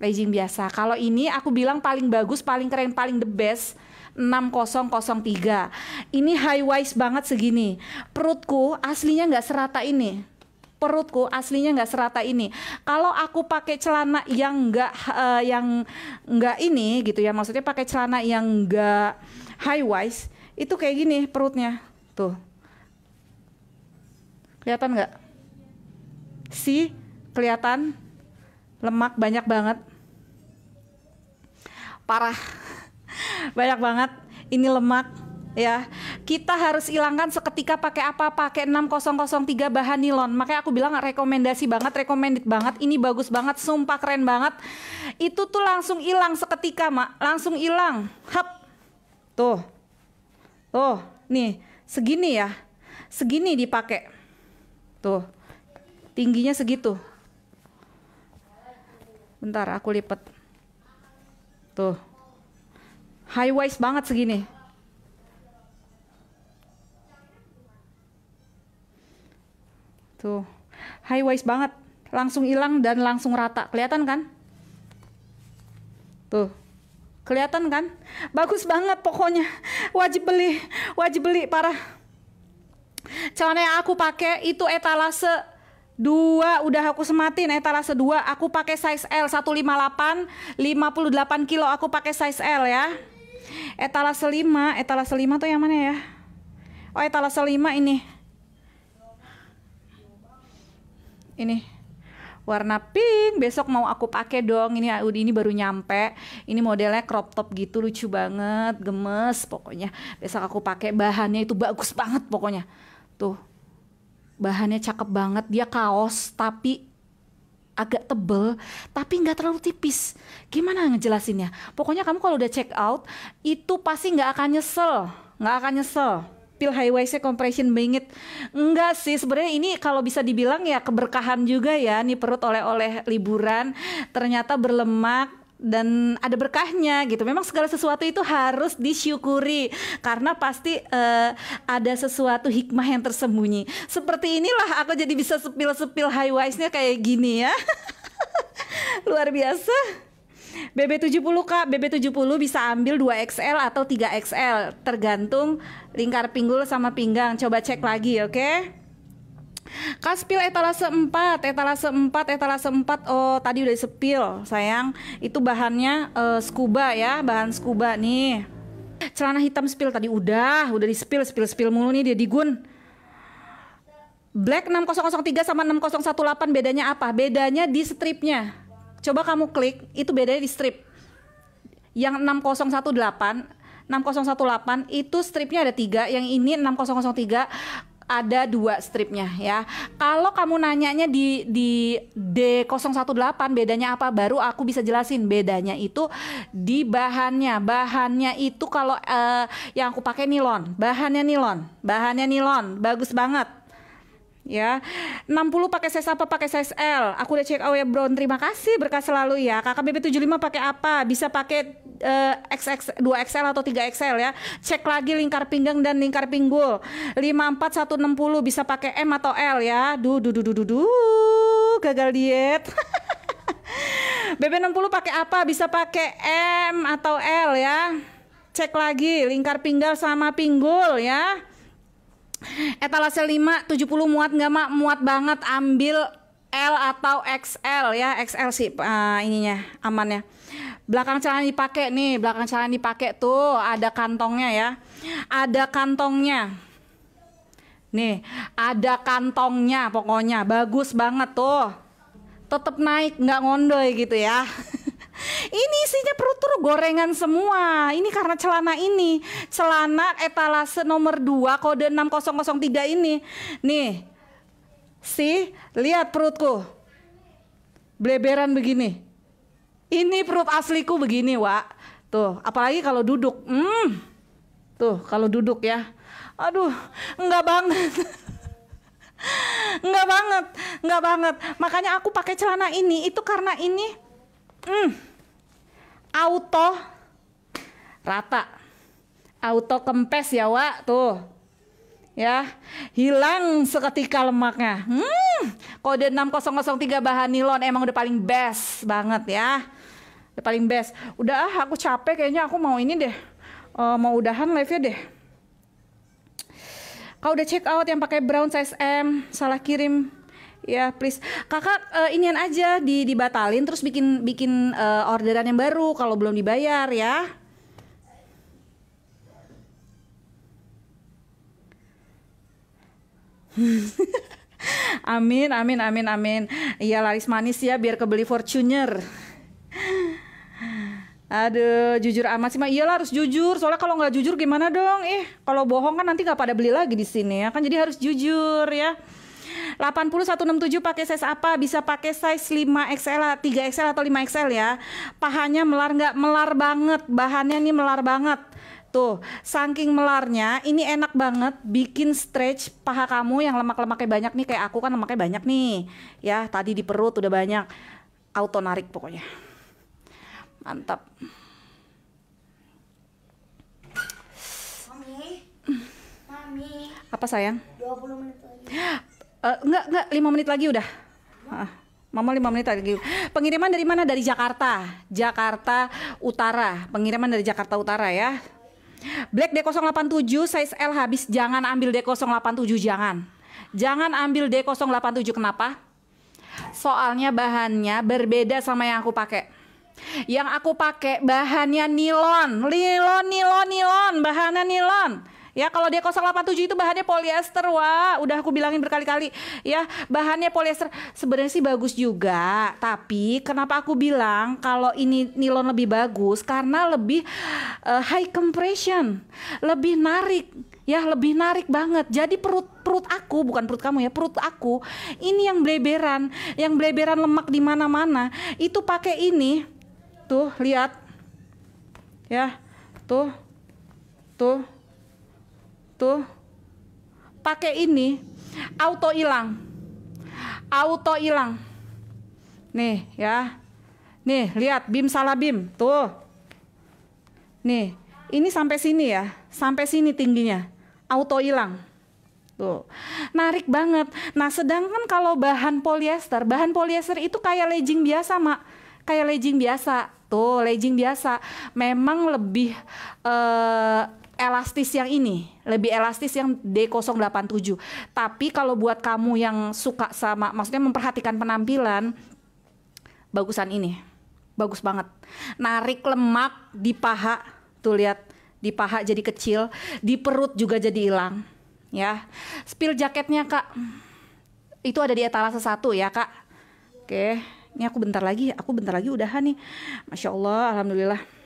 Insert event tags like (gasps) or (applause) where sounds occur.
Racing biasa. Kalau ini aku bilang paling bagus, paling keren, paling the best 6003. Ini high wise banget segini. Perutku aslinya nggak serata ini perutku aslinya nggak serata ini. Kalau aku pakai celana yang nggak uh, yang nggak ini gitu ya, maksudnya pakai celana yang nggak high wise, itu kayak gini perutnya tuh. Kelihatan nggak? Si kelihatan lemak banyak banget parah banyak banget ini lemak ya kita harus hilangkan seketika pakai apa pakai 6003 bahan nilon makanya aku bilang rekomendasi banget recommended banget ini bagus banget sumpah keren banget itu tuh langsung hilang seketika mak langsung hilang hap tuh tuh nih segini ya segini dipakai tuh tingginya segitu bentar aku lipet. Tuh. High waist banget segini. Tuh. High waist banget. Langsung hilang dan langsung rata. Kelihatan kan? Tuh. Kelihatan kan? Bagus banget pokoknya. Wajib beli, wajib beli parah. Celana yang aku pakai itu etalase dua udah aku sematin etalase eh, dua aku pakai size L 158 58 kilo aku pakai size L ya etalase eh, 5 etalase eh, 5 tuh yang mana ya oh etalase 5 ini ini warna pink besok mau aku pakai dong ini uh, ini baru nyampe ini modelnya crop top gitu lucu banget gemes pokoknya besok aku pakai bahannya itu bagus banget pokoknya tuh bahannya cakep banget dia kaos tapi agak tebel tapi nggak terlalu tipis gimana ngejelasinnya pokoknya kamu kalau udah check out itu pasti nggak akan nyesel nggak akan nyesel pil highwaysnya compression banget enggak sih sebenarnya ini kalau bisa dibilang ya keberkahan juga ya nih perut oleh-oleh liburan ternyata berlemak dan ada berkahnya gitu. Memang segala sesuatu itu harus disyukuri karena pasti uh, ada sesuatu hikmah yang tersembunyi. Seperti inilah aku jadi bisa sepil-sepil high wise-nya kayak gini ya. (laughs) Luar biasa. BB70 Kak, BB70 bisa ambil 2XL atau 3XL tergantung lingkar pinggul sama pinggang. Coba cek lagi, oke? Okay? Kaspil etalase 4, etalase 4, etalase 4. Oh, tadi udah sepil, sayang. Itu bahannya uh, scuba ya, bahan scuba nih. Celana hitam spil tadi udah, udah di spil spil sepil mulu nih dia digun. Black 6003 sama 6018 bedanya apa? Bedanya di stripnya. Coba kamu klik, itu bedanya di strip. Yang 6018 6018 itu stripnya ada tiga yang ini 6003 ada dua stripnya ya. Kalau kamu nanyanya di di D018 bedanya apa baru aku bisa jelasin bedanya itu di bahannya. Bahannya itu kalau uh, yang aku pakai nilon, bahannya nilon, bahannya nilon, bagus banget ya 60 pakai size apa pakai size L aku udah check out ya Brown terima kasih berkah selalu ya kakak BB75 pakai apa bisa pakai uh, eh, XX 2XL atau 3XL ya. Cek lagi lingkar pinggang dan lingkar pinggul. 54160 bisa pakai M atau L ya. Du du du du du, du. gagal diet. (laughs) BB60 pakai apa? Bisa pakai M atau L ya. Cek lagi lingkar pinggal sama pinggul ya. Etalase 5 70 muat nggak mak? Muat banget ambil L atau XL ya XL sih uh, ininya amannya belakang celana dipakai nih belakang celana dipakai tuh ada kantongnya ya ada kantongnya nih ada kantongnya pokoknya bagus banget tuh tetap naik nggak ngondoy gitu ya (laughs) ini isinya perut tuh gorengan semua. Ini karena celana ini, celana etalase nomor 2 kode 6003 ini. Nih, Si lihat perutku bleberan begini ini perut asliku begini wa tuh apalagi kalau duduk hmm tuh kalau duduk ya aduh enggak banget enggak (laughs) banget enggak banget makanya aku pakai celana ini itu karena ini hmm auto rata auto kempes ya wa tuh ya hilang seketika lemaknya hmm, kode 6003 bahan nilon emang udah paling best banget ya udah paling best udah ah aku capek kayaknya aku mau ini deh uh, mau udahan live nya deh kau udah check out yang pakai brown size M salah kirim ya please kakak uh, inian aja di dibatalin terus bikin bikin uh, orderan yang baru kalau belum dibayar ya (laughs) amin, amin, amin, amin. Iya laris manis ya biar kebeli Fortuner. Aduh, jujur amat sih mah. Iyalah harus jujur. Soalnya kalau nggak jujur gimana dong? Eh, kalau bohong kan nanti nggak pada beli lagi di sini ya. Kan jadi harus jujur ya. 80167 pakai size apa? Bisa pakai size 5 XL, 3 XL atau 5 XL ya. Pahanya melar nggak? Melar banget. Bahannya ini melar banget. Tuh, saking melarnya ini enak banget bikin stretch paha kamu yang lemak-lemaknya banyak nih kayak aku kan lemaknya banyak nih. Ya, tadi di perut udah banyak. Auto narik pokoknya. Mantap. Mami. Mami. Apa sayang? 20 menit lagi. Uh, (gasps) enggak, enggak, 5 menit lagi udah. Mama 5 menit lagi. Pengiriman dari mana? Dari Jakarta. Jakarta Utara. Pengiriman dari Jakarta Utara ya. Black D087 size L habis, jangan ambil D087 jangan. Jangan ambil D087 kenapa? Soalnya bahannya berbeda sama yang aku pakai. Yang aku pakai bahannya nilon, nilon, nilon, nilon, bahannya nilon. Ya, kalau dia 087 itu bahannya polyester, wah, udah aku bilangin berkali-kali. Ya, bahannya polyester. Sebenarnya sih bagus juga, tapi kenapa aku bilang kalau ini nilon lebih bagus karena lebih uh, high compression, lebih narik ya lebih narik banget jadi perut perut aku bukan perut kamu ya perut aku ini yang bleberan yang bleberan lemak di mana mana itu pakai ini tuh lihat ya tuh tuh tuh pakai ini auto hilang. Auto hilang. Nih ya. Nih, lihat bim salah bim. Tuh. Nih, ini sampai sini ya. Sampai sini tingginya. Auto hilang. Tuh. Narik banget. Nah, sedangkan kalau bahan polyester, bahan polyester itu kayak legging biasa, Mak. Kayak legging biasa. Tuh, legging biasa. Memang lebih uh, elastis yang ini, lebih elastis yang D087. Tapi kalau buat kamu yang suka sama maksudnya memperhatikan penampilan bagusan ini. Bagus banget. Narik lemak di paha, tuh lihat di paha jadi kecil, di perut juga jadi hilang, ya. Spill jaketnya, Kak. Itu ada di etalase satu ya, Kak. Oke, ini aku bentar lagi, aku bentar lagi udahan nih. Masya Allah, Alhamdulillah.